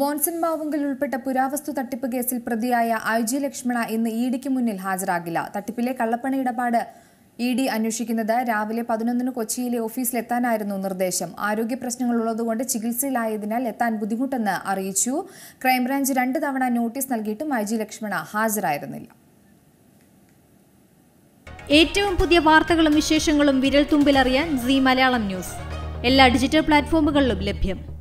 മോൻസൺ മാവുങ്കൽ ഉൾപ്പെട്ട പുരാവസ്തു തട്ടിപ്പ് കേസിൽ പ്രതിയായ ഐ ജി ലക്ഷ്മണ ഇന്ന് ഇഡിക്ക് മുന്നിൽ ഹാജരാകില്ല തട്ടിപ്പിലെ കള്ളപ്പണ ഇടപാട് ഇ ഡി അന്വേഷിക്കുന്നത് രാവിലെ പതിനൊന്നിന് കൊച്ചിയിലെ ഓഫീസിലെത്താനായിരുന്നു നിർദ്ദേശം ആരോഗ്യ പ്രശ്നങ്ങൾ ഉള്ളതുകൊണ്ട് ചികിത്സയിലായതിനാൽ എത്താൻ ബുദ്ധിമുട്ടെന്ന് അറിയിച്ചു ക്രൈംബ്രാഞ്ച് രണ്ട് തവണ നോട്ടീസ് നൽകിയിട്ടും ഐ ജി ലക്ഷ്മണ ഹാജരായിരുന്നില്ല ഏറ്റവും പുതിയ വാർത്തകളും വിശേഷങ്ങളും വിരൽ തുമ്പിലറിയാൻ സി മലയാളം ന്യൂസ് എല്ലാ ഡിജിറ്റൽ പ്ലാറ്റ്ഫോമുകളിലും ലഭ്യം